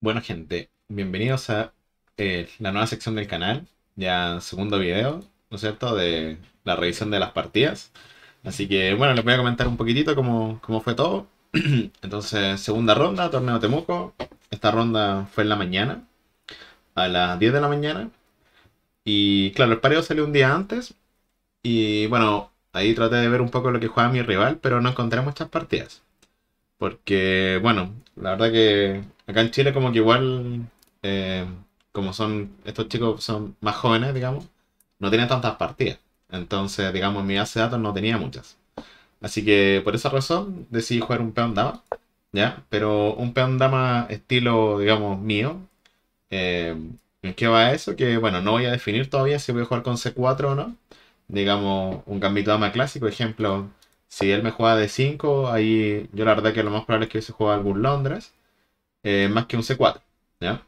Bueno gente, bienvenidos a eh, la nueva sección del canal, ya segundo video, ¿no es cierto?, de la revisión de las partidas. Así que bueno, les voy a comentar un poquitito cómo, cómo fue todo. Entonces, segunda ronda, torneo Temuco. Esta ronda fue en la mañana, a las 10 de la mañana. Y claro, el pareo salió un día antes. Y bueno, ahí traté de ver un poco lo que jugaba mi rival, pero no encontré muchas partidas. Porque, bueno, la verdad que acá en Chile como que igual, eh, como son, estos chicos son más jóvenes, digamos, no tienen tantas partidas. Entonces, digamos, en mi base de datos no tenía muchas. Así que por esa razón decidí jugar un peón dama, ¿ya? Pero un peón dama estilo, digamos, mío. ¿En eh, qué va eso? Que, bueno, no voy a definir todavía si voy a jugar con C4 o no. Digamos, un gambito dama clásico, ejemplo, si él me juega de 5, ahí yo la verdad que lo más probable es que hubiese jugado algún Londres, eh, más que un C4, ¿ya?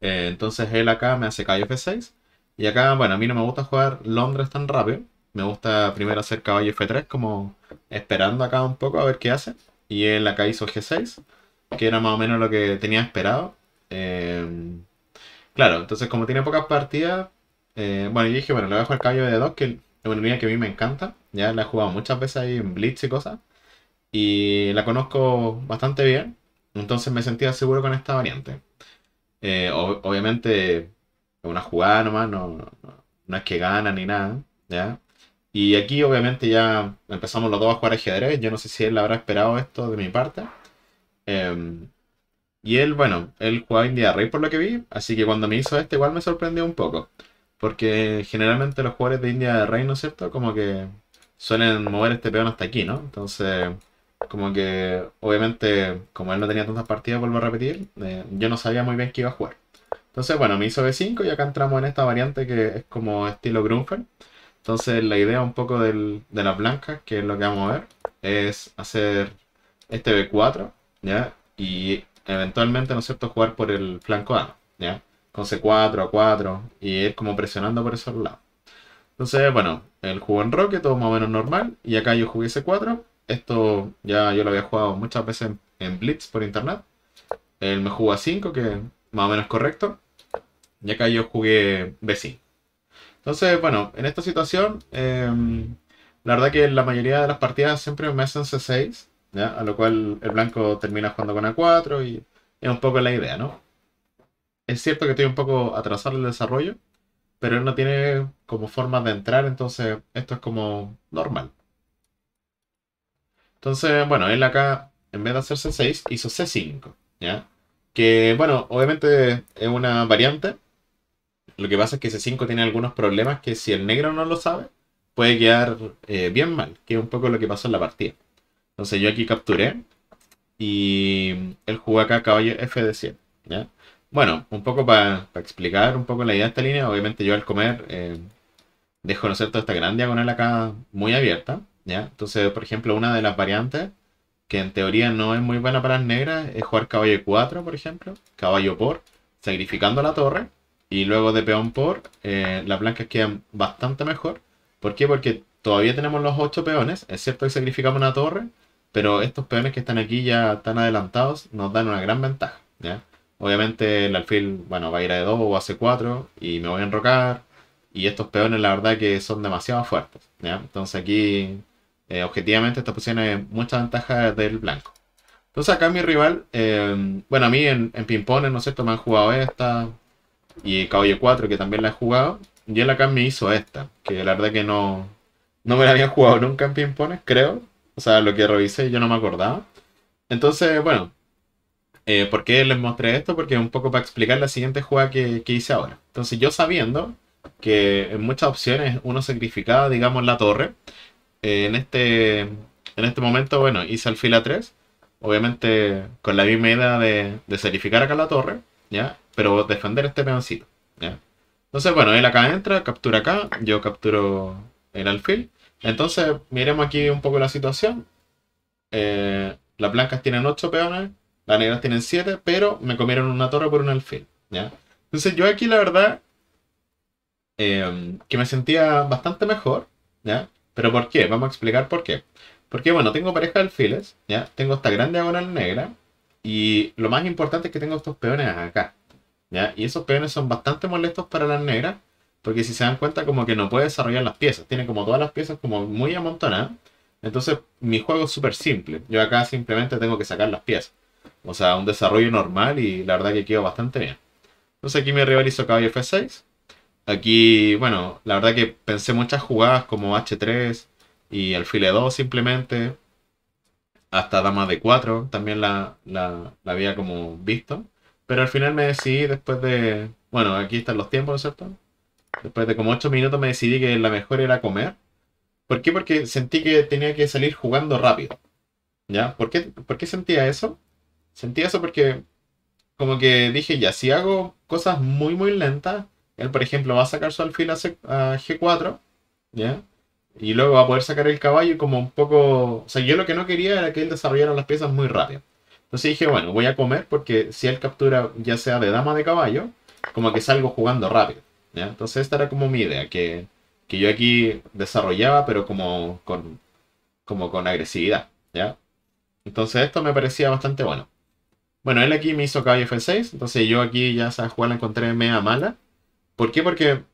Eh, entonces él acá me hace caballo F6, y acá, bueno, a mí no me gusta jugar Londres tan rápido, me gusta primero hacer caballo F3, como esperando acá un poco a ver qué hace, y él acá hizo G6, que era más o menos lo que tenía esperado. Eh, claro, entonces como tiene pocas partidas, bueno, yo dije, bueno, le dejo el jugar caballo de 2, que es una que a mí me encanta. Ya la he jugado muchas veces ahí en Blitz y cosas. Y la conozco bastante bien. Entonces me sentía seguro con esta variante. Eh, obviamente es una jugada nomás, no, no, es que gana ni nada. ¿ya? Y aquí obviamente ya empezamos los dos a jugar ajedrez. Yo no sé si él habrá esperado esto de mi parte. Em, y él, bueno, él jugaba India Rey por lo que vi. Así que cuando me hizo este igual me sorprendió un poco. Porque generalmente los jugadores de India de Rey, ¿no es cierto? Como que suelen mover este peón hasta aquí, ¿no? Entonces, como que obviamente, como él no tenía tantas partidas, vuelvo a repetir, eh, yo no sabía muy bien qué iba a jugar. Entonces, bueno, me hizo B5 y acá entramos en esta variante que es como estilo grunfer Entonces la idea un poco de las blancas, que es lo que vamos a ver, es hacer este B4, ¿ya? Y eventualmente, ¿no es cierto?, jugar por el flanco A, ¿ya? con C4, A4 y ir como presionando por esos lado Entonces, bueno, él jugó en Roque, todo más o menos normal. Y acá yo jugué C4. Esto ya yo lo había jugado muchas veces en, Blitz por internet. Él me jugó a 5, que más o menos correcto. Y acá yo jugué B5. Entonces, bueno, en esta situación, em, la verdad que la mayoría de las partidas siempre me hacen C6, a lo cual el blanco termina jugando con A4 y es un poco la idea, ¿no? es cierto que estoy un poco atrasado en el desarrollo, pero él no tiene como forma de entrar, entonces esto es como normal. Entonces, bueno, él acá, en vez de hacer C6, hizo C5, ¿ya? Que, bueno, obviamente es una variante. Lo que pasa es que C5 tiene algunos problemas que si el negro no lo sabe, puede quedar eh, bien mal, que es un poco lo que pasó en la partida. Entonces yo aquí capturé y él jugó acá caballo F de 100 ¿ya? Bueno, un poco para explicar un poco la idea de esta línea, obviamente yo al comer eh, dejo, ¿no toda esta gran diagonal acá muy abierta, ¿ya? Entonces, por ejemplo, una de las variantes que en teoría no es muy buena para las negras es jugar caballo 4, por ejemplo, caballo por, sacrificando la torre, y luego de peón por, eh, las blancas quedan bastante mejor. ¿Por qué? Porque todavía tenemos los ocho peones, es cierto que sacrificamos una torre, pero estos peones que están aquí ya están adelantados nos dan una gran ventaja, ¿ya? Obviamente el alfil, bueno, va a ir a E2 o a C4 y me voy a enrocar. Y estos peones, la verdad, que son demasiado fuertes. Entonces aquí, eh, objetivamente, estas es mucha ventaja del blanco. Entonces acá mi rival, em, bueno, a mí en, en ping-pong, ¿no sé cierto? Me han jugado esta y caballo 4, que también la he jugado. Y él acá me hizo esta, que la verdad que no, no me la había jugado nunca en ping-pong, creo. O sea, lo que revisé yo no me acordaba. Entonces, bueno, eh, ¿Por qué les mostré esto? Porque es un poco para explicar la siguiente jugada que, hice ahora. Entonces yo sabiendo que en muchas opciones uno sacrificaba, digamos, la torre. Eh, en, este, en este momento, bueno, hice alfil a 3. Obviamente con la misma idea de, de sacrificar acá la torre, ¿ya? Pero defender este peoncito, Entonces, bueno, él acá entra, captura acá, yo capturo el alfil. Entonces, miremos aquí un poco la situación. Eh, las blancas tienen 8 peones, las negras tienen 7, pero me comieron una torre por un alfil. ¿ya? Entonces yo aquí la verdad em, que me sentía bastante mejor. ¿ya? ¿Pero por qué? Vamos a explicar por qué. Porque bueno, tengo pareja de alfiles, ¿ya? Tengo esta gran diagonal negra. Y lo más importante es que tengo estos peones acá. ¿ya? Y esos peones son bastante molestos para las negras. Porque si se dan cuenta, como que no puede desarrollar las piezas. Tiene como todas las piezas como muy amontonadas. Entonces, mi juego es súper simple. Yo acá simplemente tengo que sacar las piezas. O sea, un desarrollo normal y la verdad que quedó bastante bien. Entonces aquí me rival hizo F6. Aquí, bueno, la verdad que pensé muchas jugadas como H3 y alfil E2 simplemente. Hasta dama D4 también la, había como visto. Pero al final me decidí después de... Bueno, aquí están los tiempos, ¿no es cierto? Después de como 8 minutos me decidí que la mejor era comer. ¿Por qué? Porque sentí que tenía que salir jugando rápido. ¿Ya? ¿Por qué, ¿Por qué sentía eso? sentí eso porque como que dije, ya, si hago cosas muy, muy lentas, él, por ejemplo, va a sacar su alfil a, G4, ¿ya? Y luego va a poder sacar el caballo como un poco... O sea, yo lo que no quería era que él desarrollara las piezas muy rápido. Entonces dije, bueno, voy a comer porque si él captura ya sea de dama de caballo, como que salgo jugando rápido. ¿ya? Entonces esta era como mi idea, que, yo aquí desarrollaba, pero como con, como con agresividad. ¿ya? Entonces esto me parecía bastante bueno. Bueno, él aquí me hizo caballo F6, entonces yo aquí ya esa jugada la encontré media mala. ¿Por qué? Porque,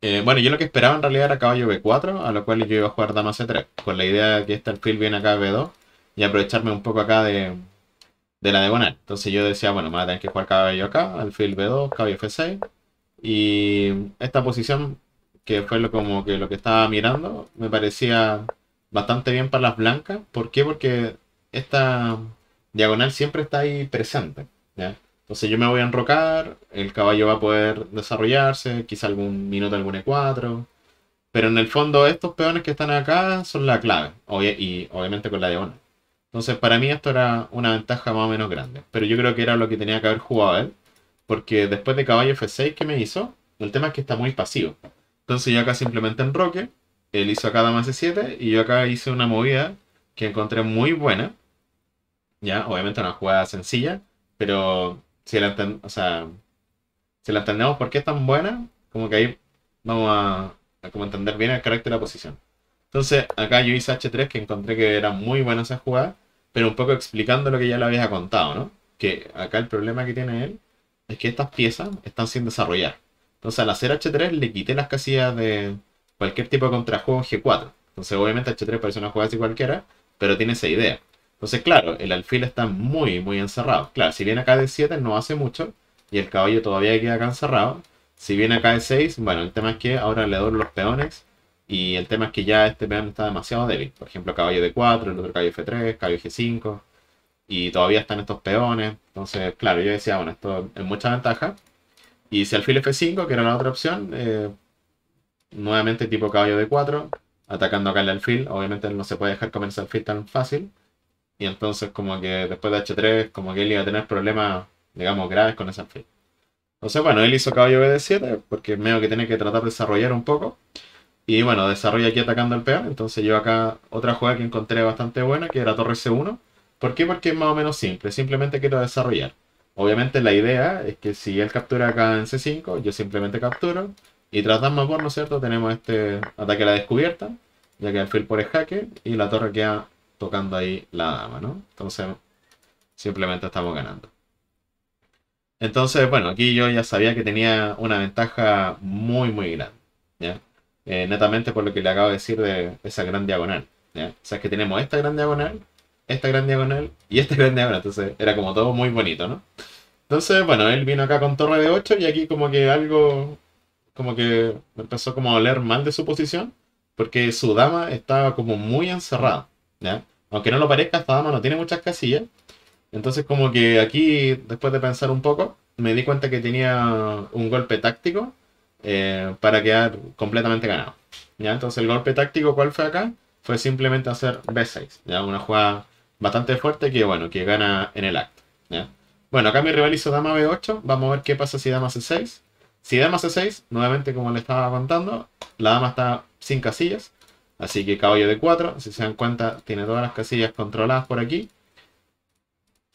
eh, bueno, yo lo que esperaba en realidad era caballo B4, a lo cual yo iba a jugar dama C3, con la idea de que este alfil viene acá B2 y aprovecharme un poco acá de, de la diagonal. Entonces yo decía, bueno, me voy a tener que jugar caballo acá, alfil B2, caballo F6, y esta posición que fue lo, como que lo que estaba mirando, me parecía bastante bien para las blancas. ¿Por qué? Porque esta, diagonal siempre está ahí presente. Entonces yo me voy a enrocar, el caballo va a poder desarrollarse, quizá algún minuto, algún E4. Pero en el fondo estos peones que están acá son la clave, y obviamente con la diagonal. Entonces para mí esto era una ventaja más o menos grande. Pero yo creo que era lo que tenía que haber jugado él. Porque después de caballo F6 que me hizo, el tema es que está muy pasivo. Entonces yo acá simplemente enroque, él hizo acá dama C7 y yo acá hice una movida que encontré muy buena ya, obviamente una jugada sencilla, pero si la, la entendemos por qué es tan buena, como que ahí vamos a, entender bien el carácter de la posición. Entonces, acá yo hice H3 que encontré que era muy buena esa jugada, pero un poco explicando lo que ya lo había contado, ¿no? Que acá el problema que tiene él es que estas piezas están sin desarrollar. Entonces, al hacer H3 le quité las casillas de cualquier tipo de contrajuego en G4. Entonces, obviamente H3 parece una jugada así cualquiera, pero tiene esa idea. Entonces, claro, el alfil está muy, muy encerrado. Claro, si viene acá de 7 no hace mucho y el caballo todavía queda acá encerrado. Si viene acá de 6, bueno, el tema es que ahora le doy los peones y el tema es que ya este peón está demasiado débil. Por ejemplo, caballo de 4, el otro caballo F3, caballo G5 y todavía están estos peones. Entonces, claro, yo decía, bueno, esto es mucha ventaja. Y si alfil F5, que era la otra opción, eh, nuevamente tipo caballo de 4, atacando acá el alfil. Obviamente no se puede dejar comerse alfil tan fácil. Y entonces como que después de H3 como que él iba a tener problemas, digamos, graves con esa fe. Entonces, bueno, él hizo caballo BD7 porque medio que tiene que tratar de desarrollar un poco. Y bueno, desarrolla aquí atacando al peón. Entonces yo acá otra jugada que encontré bastante buena, que era torre C1. ¿Por qué? Porque es más o menos simple. Simplemente quiero desarrollar. Obviamente la idea es que si él captura acá en C5, yo simplemente capturo. Y tras dar por, ¿no es cierto? Tenemos este ataque a la descubierta, ya que el fil por el jaque y la torre queda tocando ahí la dama, ¿no? Entonces, simplemente estamos ganando. Entonces, bueno, aquí yo ya sabía que tenía una ventaja muy, muy grande, eh, netamente por lo que le acabo de decir de esa gran diagonal, O sea, es que tenemos esta gran diagonal, esta gran diagonal y esta gran diagonal. Entonces, era como todo muy bonito, ¿no? Entonces, bueno, él vino acá con torre de 8 y aquí como que algo, como que empezó como a oler mal de su posición, porque su dama estaba como muy encerrada. Aunque no lo parezca, esta dama no tiene muchas casillas. Entonces como que aquí, después de pensar un poco, me di cuenta que tenía un golpe táctico eh, para quedar completamente ganado. ¿ya? Entonces el golpe táctico, ¿cuál fue acá? Fue simplemente hacer B6, ¿ya? una jugada bastante fuerte que, bueno, que gana en el acto. Bueno, acá mi rival hizo dama B8, vamos a ver qué pasa si dama C6. Si dama C6, nuevamente como le estaba contando, la dama está sin casillas, Así que caballo de 4, si se dan cuenta, tiene todas las casillas controladas por aquí.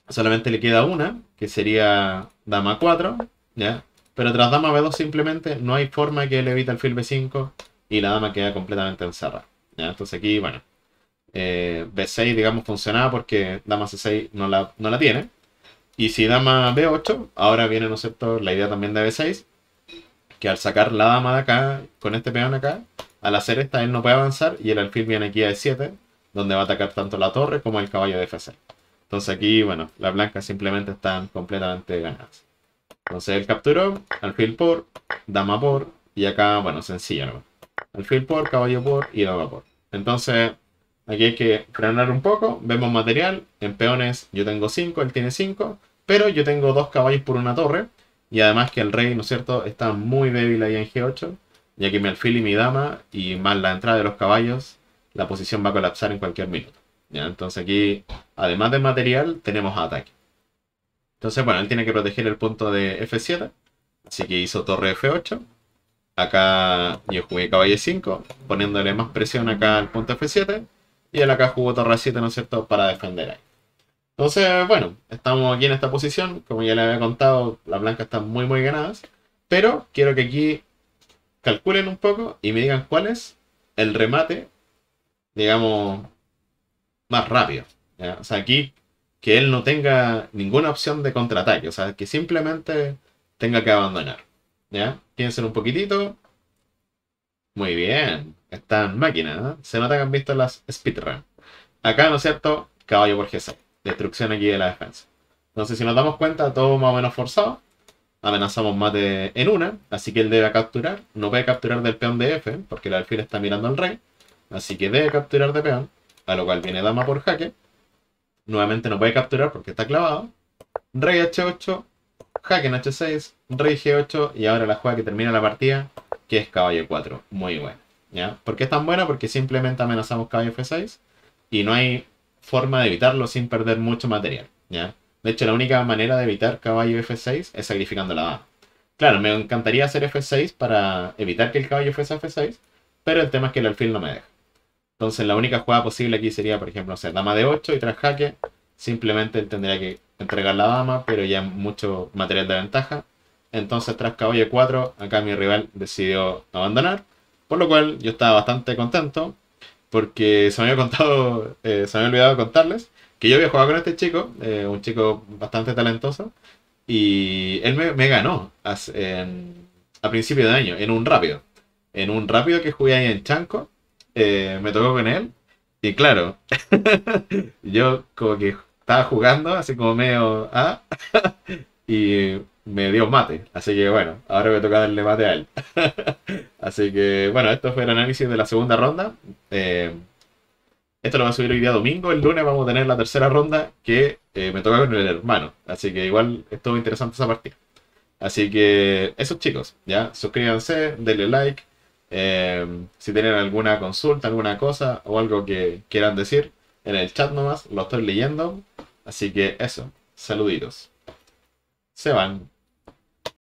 Solamente le queda una, que sería dama 4, Pero tras dama b2 simplemente no hay forma que le evite el fil b5 y la dama queda completamente encerrada. Entonces aquí, bueno, eh, b6 digamos funcionaba porque dama c6 no la, no la tiene. Y si dama b8, ahora viene, ¿no la idea también de b6, que al sacar la dama de acá, con este peón acá, al hacer esta, él no puede avanzar y el alfil viene aquí a E7, donde va a atacar tanto la torre como el caballo de f Entonces aquí, bueno, las blancas simplemente están completamente ganadas. Entonces él capturó, alfil por, dama por, y acá, bueno, sencillo Alfil por, caballo por y dama por. Entonces, aquí hay que frenar un poco, vemos material, en peones yo tengo 5, él tiene 5, pero yo tengo dos caballos por una torre, y además que el rey, ¿no es cierto?, está muy débil ahí en G8, ya que mi alfil y mi dama, y más la entrada de los caballos, la posición va a colapsar en cualquier minuto. Entonces aquí, además de material, tenemos ataque. Entonces, bueno, él tiene que proteger el punto de F7, así que hizo torre F8. Acá yo jugué caballo 5, poniéndole más presión acá al punto F7, y él acá jugó torre 7, ¿no es cierto?, para defender ahí. Entonces, bueno, estamos aquí en esta posición, como ya le había contado, las blancas están muy muy ganadas, pero quiero que aquí calculen un poco y me digan cuál es el remate, digamos, más rápido. O sea, aquí que él no tenga ninguna opción de contraataque, o sea, que simplemente tenga que abandonar. ¿Ya? Piensen un poquitito. Muy bien, están máquinas, ¿no? Se nota que han visto las speedrun. Acá, ¿no es cierto? Caballo por g Destrucción aquí de la defensa. Entonces, si nos damos cuenta, todo más o menos forzado. Amenazamos mate en una, así que él debe capturar. No puede capturar del peón de F, porque el alfil está mirando al rey. Así que debe capturar de peón, a lo cual viene dama por jaque. Nuevamente no puede capturar porque está clavado. Rey H8, jaque en H6, rey G8 y ahora la juega que termina la partida, que es caballo 4. Muy buena. ¿ya? ¿Por qué es tan buena? Porque simplemente amenazamos caballo F6 y no hay forma de evitarlo sin perder mucho material. ¿ya? De hecho, la única manera de evitar caballo F6 es sacrificando la dama. Claro, me encantaría hacer F6 para evitar que el caballo fuese F6, pero el tema es que el alfil no me deja. Entonces la única jugada posible aquí sería, por ejemplo, hacer dama de 8 y tras jaque, simplemente tendría que entregar la dama, pero ya mucho material de ventaja. Entonces tras caballo 4, acá mi rival decidió abandonar, por lo cual yo estaba bastante contento, porque se me contado, eh, se me había olvidado contarles que yo había jugado con este chico, eh, un chico bastante talentoso, y él me, ganó a, principio de año, en un rápido. En un rápido que jugué ahí en Chanco, eh, me tocó con él, y claro, yo como que estaba jugando, así como medio... a, y me dio mate. Así que bueno, ahora me toca darle mate a él. así que bueno, esto fue el análisis de la segunda ronda. Eh, esto lo voy a subir hoy día domingo. El lunes vamos a tener la tercera ronda que eh, me toca con el hermano. Así que igual estuvo interesante esa partida. Así que eso chicos, ya, suscríbanse, denle like. Eh, si tienen alguna consulta, alguna cosa o algo que quieran decir, en el chat nomás, lo estoy leyendo. Así que eso, saluditos. Se van.